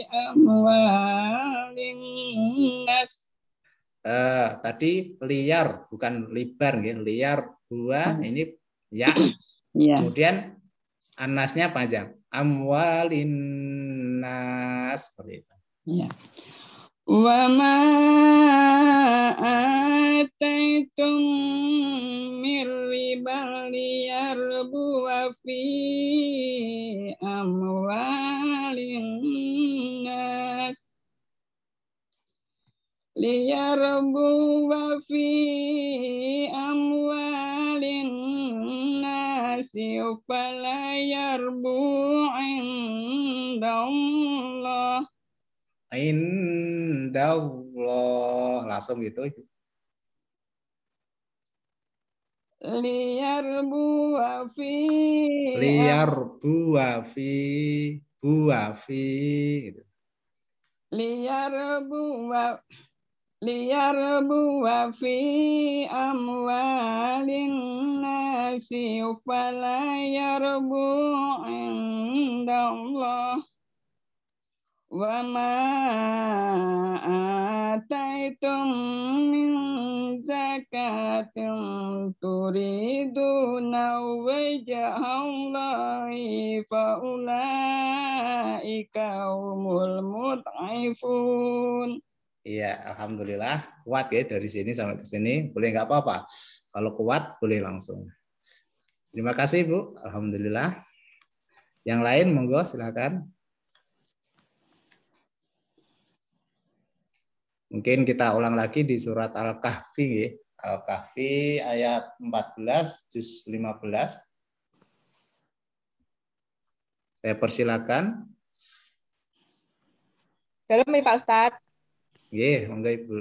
B: amwalin nas
A: eh, tadi liar bukan libar gitu. liar buah hmm. ini ya. Yeah. Iya. Kemudian anasnya panjang. amwalinas nas seperti itu. Ya. Wa
B: ma ataitum min fi amwalin ليربوا في أموال الناس فلا يربو عند الله
A: عند الله langsung gitu
B: liar buafi liar
A: buafi buafi
B: liar buafi ليربو في أموال الناس فلا يربو عند الله وما آتيتم من زكاة تريدون وجه الله فأولئك هم المضعفون
A: Iya, alhamdulillah kuat ya dari sini sampai ke sini. Boleh nggak apa-apa. Kalau kuat boleh langsung. Terima kasih Bu, alhamdulillah. Yang lain monggo silakan. Mungkin kita ulang lagi di surat Al-Kahfi ya. Al-Kahfi ayat 14 juz 15. Saya persilakan.
D: Dalam ya, Pak Ustadz.
A: Iya, Nggih, monggo Ibu.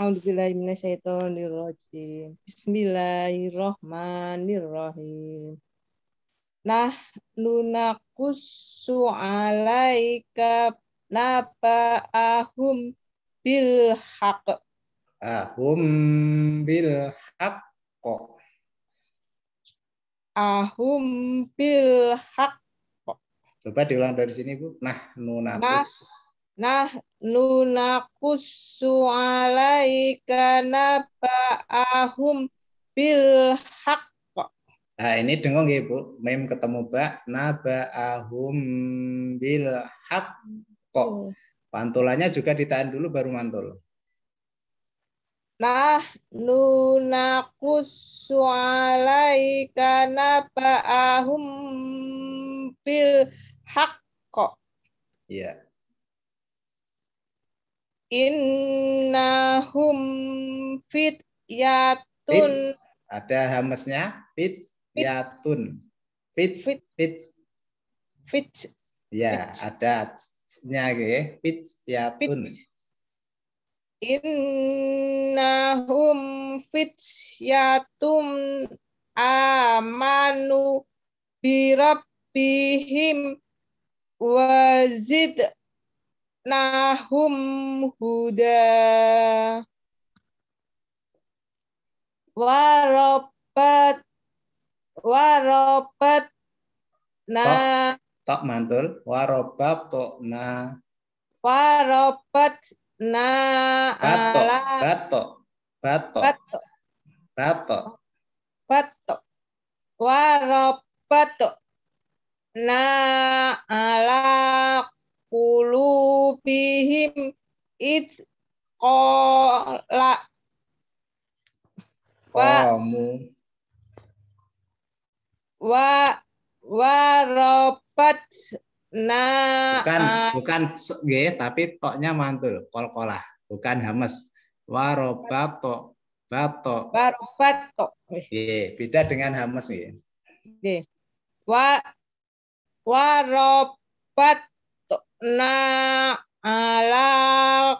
D: Alhamdulillahirrahmanirrahim. Bismillahirrahmanirrahim. Nah, nunakusu alaika naba'ahum
A: bil haq. Ahum bil haqq.
D: Ahum bil haqq.
A: Coba diulang dari sini, Bu. Nah, nunakus.
D: Nah, nah nunakusu alaika naba'ahum bil
A: haqq. Nah, ini dengung ya, Bu. Mem ketemu ba naba'ahum bil haqq. Pantulannya juga ditahan dulu baru mantul.
D: Nah, nunakusu alaika naba'ahum bil haqq.
A: Iya. Yeah innahum fit yatun. Fit. Ada hamesnya fit yatun. Fit fit fit. Fit. Ya, fit. ada nya ge Fit yatun. Fit.
D: Innahum fit yatun amanu birab wazid nahum huda waropet warobat nah
A: tak mantul waropet tok na
D: waropet na bato bato
A: bato bato bato
D: bato waropet na ala kulubihim it kola wa wa wa robat na bukan bukan
A: g tapi toknya mantul kol kolah bukan hames wa robat tok batok barobat tok beda dengan hames g Wa
D: warobat na ala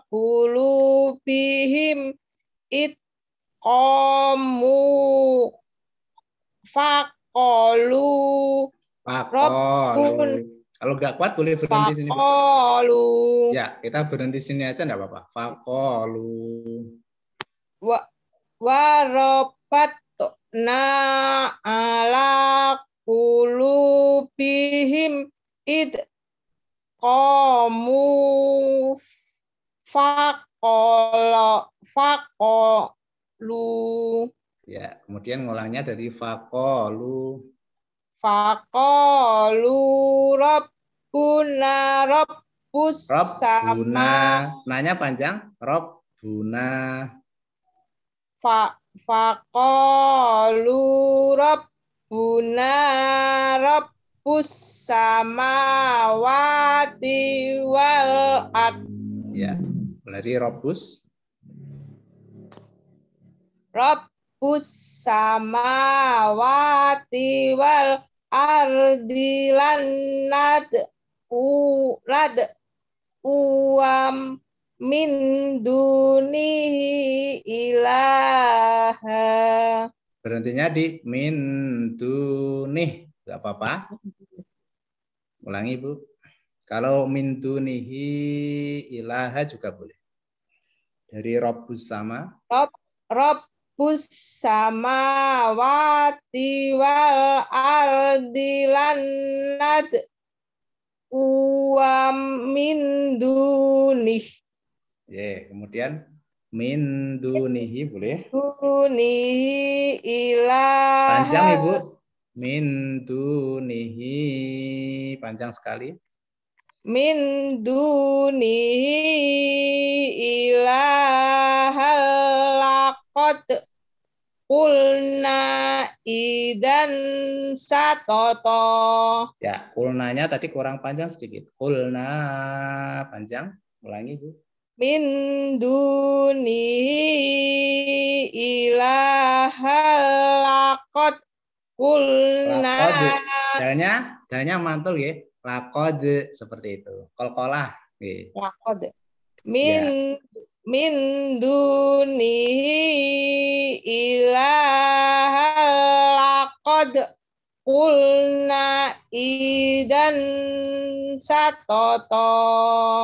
D: kulubihim it komu fakolu
A: Fakolu. Kalau nggak kuat boleh berhenti Fakolu. sini. Fakolu. Ya, kita berhenti sini aja nggak apa-apa. Fakolu. Wa warobat
D: na ala kulubihim it komu fakolo fakolu
A: ya kemudian ngulangnya dari fakolu
D: fakolu robbuna robbus sama
A: nanya panjang robbuna
D: fa fakolu robbuna rob rabbus samawati wal ard.
A: Ya, mulai dari rabbus.
D: Rabbus samawati wal ardi u lad uam min dunihi ilaha.
A: Berhentinya di min dunih. Gak apa-apa. Ulangi Bu. Kalau min dunihi ilaha juga boleh. Dari Rabbus sama.
D: Rob, Rabbus sama wati wal ardilanat uam min dunih.
A: Ya, kemudian min dunihi boleh.
D: Dunihi ilah.
A: Panjang Ibu min dunihi panjang sekali
D: min dunihi ilahal laqad kulna idan satoto
A: ya kulnanya tadi kurang panjang sedikit kulna panjang ulangi bu
D: min dunihi ilahal
A: laqad
D: Kulna.
A: Caranya, caranya mantul ya. Lakod seperti itu. kolkola, Ya. Lakod.
D: Min ya. min duni ilah, lakod. Kulna idan satoto.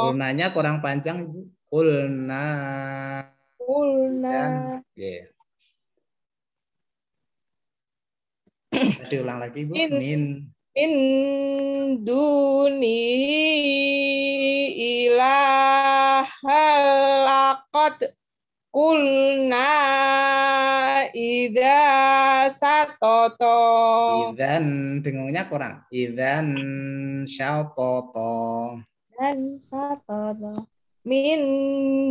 A: Kulnanya kurang panjang. Kulna.
D: Kulna.
A: Ya. yeah. Bisa diulang lagi, Bu. Min. Min.
D: Min duni ilahalakot kulna idza
A: satoto. idan dengungnya kurang. Idzan syatoto.
D: Dan satoto min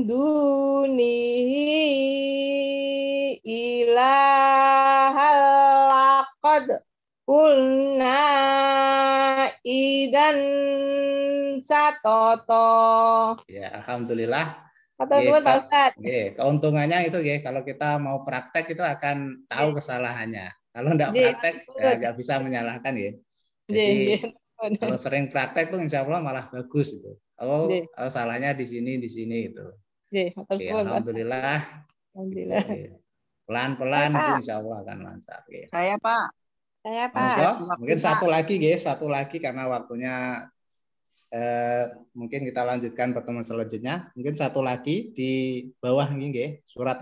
D: dunihi ilahal laqad kulna idan satoto.
A: Ya, alhamdulillah. Atau dua keuntungannya itu ya kalau kita mau praktek itu akan tahu iya. kesalahannya. Kalau tidak iya, praktek ya, nggak bisa menyalahkan ya. Jadi iya, kalau sering praktek tuh insya Allah malah bagus gitu oh, oh salahnya di sini di sini gitu Jih, okay, alhamdulillah alhamdulillah pelan pelan saya, insya Allah akan lancar okay. Gitu.
B: saya pak saya pak Masa? mungkin satu lagi
A: guys satu lagi karena waktunya eh, mungkin kita lanjutkan pertemuan selanjutnya mungkin satu lagi di bawah ini guys surat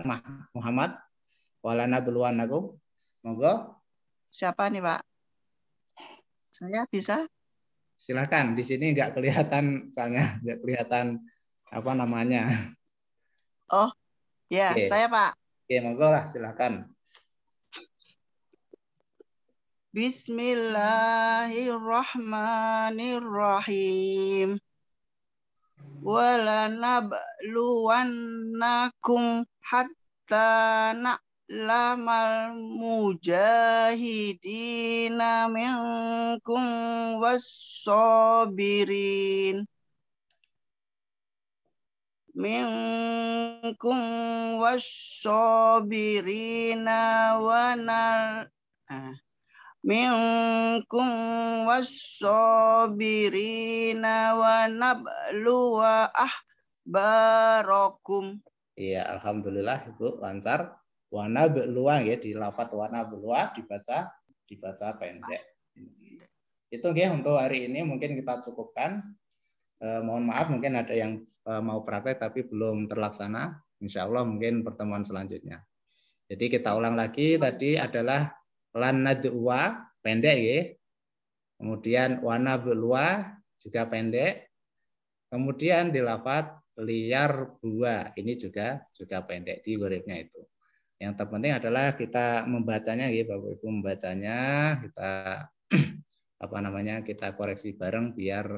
A: Muhammad walana beluan aku monggo siapa nih pak saya bisa silahkan di sini nggak kelihatan soalnya nggak kelihatan apa namanya oh
B: ya okay. saya pak
A: Oke monggo lah silahkan
B: Bismillahirrahmanirrahim walanabluwannakum hatta na lamal mujahidina minkum wassobirin minkum wassobirina wanal ah, minkum wassobirina wanabluwa ah barokum.
A: Iya, alhamdulillah Ibu lancar. Wana belua ya di lafat wana belua dibaca dibaca pendek. Itu ya untuk hari ini mungkin kita cukupkan. Eh, mohon maaf mungkin ada yang eh, mau praktek tapi belum terlaksana. Insya Allah mungkin pertemuan selanjutnya. Jadi kita ulang lagi tadi adalah lan najwa pendek ya. Kemudian wana belua juga pendek. Kemudian di dilafat liar buah ini juga juga pendek di goribnya itu. Yang terpenting adalah kita membacanya, ya Bapak Ibu membacanya, kita apa namanya kita koreksi bareng biar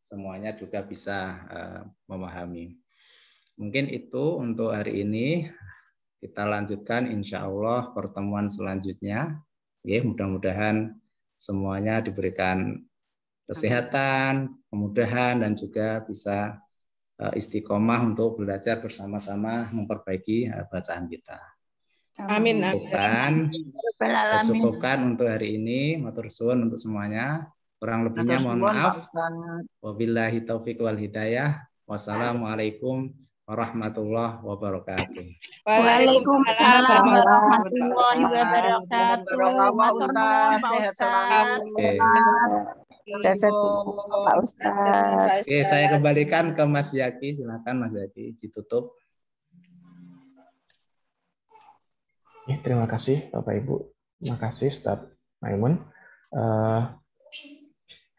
A: semuanya juga bisa eh, memahami. Mungkin itu untuk hari ini. Kita lanjutkan insya Allah pertemuan selanjutnya. Ya, mudah-mudahan semuanya diberikan kesehatan, kemudahan, dan juga bisa Eh, istiqomah untuk belajar bersama-sama memperbaiki eh, bacaan kita.
D: Amin. Cukupkan, cukupkan
A: untuk hari ini. Matur suwun untuk semuanya. Kurang lebihnya mohon maaf. Wabillahi taufiq wal hidayah. Wassalamualaikum warahmatullahi wabarakatuh. Waalaikumsalam warahmatullahi wabarakatuh.
B: Matur warahmatullahi
A: Pak Oke, saya kembalikan ke Mas Yaki. Silakan Mas Yaki ditutup.
C: Eh, terima kasih Bapak
D: Ibu.
A: Terima kasih Staf Maimun. Uh,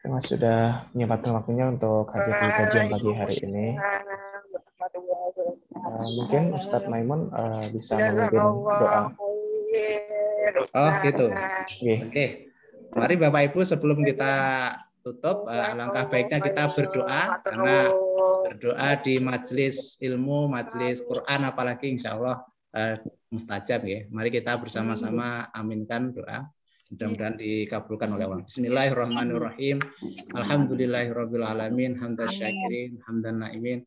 A: terima sudah menyempatkan waktunya untuk hadir di kajian pagi hari ini. Uh, mungkin Ustadz Maimun uh, bisa memimpin doa. Oh gitu. Oke. Okay. Okay. Mari Bapak Ibu sebelum kita tutup eh, langkah baiknya kita berdoa karena berdoa di majelis ilmu, majelis Quran apalagi insya Allah eh, mustajab ya. Mari kita bersama-sama hmm. aminkan doa. Mudah-mudahan ya. dikabulkan oleh Allah. Bismillahirrahmanirrahim. Alhamdulillahirrahmanirrahim. alamin, hamdan syakirin, hamdan naimin,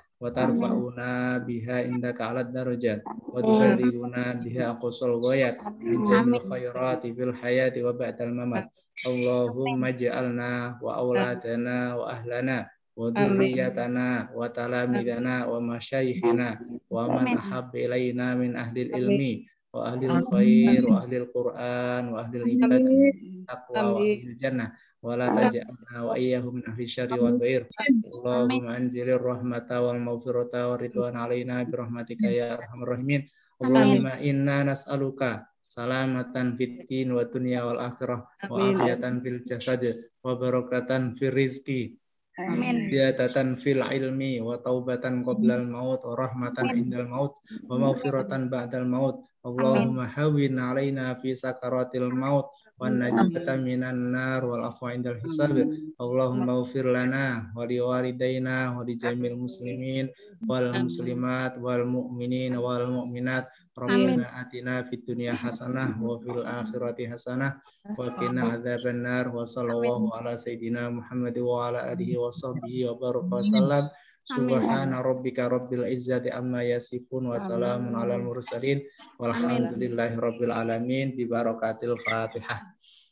A: wa tarfa'una biha inda 'alad darajat wa tuballighuna biha aqsal goyat min jami'il khairati bil hayati wa ba'dal mamat Allahumma ja'alna wa awladana wa ahlana wa dhurriyyatana wa talamidana wa masyayikhina wa man ahabba min ahli ilmi wa ahli khair wa ahli al-Qur'an wa ahli ibadah taqwa wa ahli jannah ولا تجعلنا وإياهم من أهل الشر والخير اللهم أنزل الرحمة والمغفرة والرضوان علينا برحمتك يا أرحم الراحمين اللهم إنا نسألك salamatan fid din wa dunya wal akhirah wa afiyatan fil jasad wa barakatan fil Amin. fil ilmi wa taubatan qoblal maut wa rahmatan indal maut wa maghfiratan ba'dal maut Allahumma hawin alaina fi sakaratil maut wa najata minan nar wal afwa indal hisab Allahumma ufir lana wa li walidaina wa li jamil muslimin wal muslimat wal mu'minin wal mu'minat Rabbana atina fid dunya hasanah wa fil akhirati hasanah wa qina adzabannar wa sallallahu ala sayidina Muhammad wa ala alihi wa sahbihi wa baraka Subhana rabbika rabbil izzati amma yasifun wa salamun alal mursalin walhamdulillahi rabbil alamin bi barakatil Fatihah.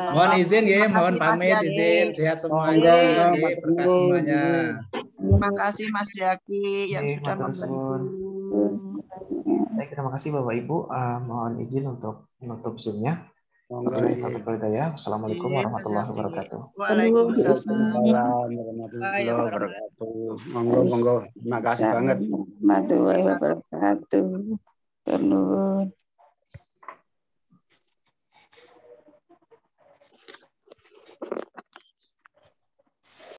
A: Uh, mohon izin ya, mohon pamit izin sehat semuanya, oh, ya, semuanya.
B: Terima kasih Mas Yaki yang ya, sudah
D: membantu. Baik, terima kasih Bapak Ibu. Uh, mohon izin untuk menutup Zoom-nya. Ya. Assalamualaikum iya, warahmatullahi wabarakatuh.
B: Waalaikumsalam iya, warahmatullahi wabarakatuh. Monggo, monggo. Terima kasih banget. Warahmatullahi wabarakatuh.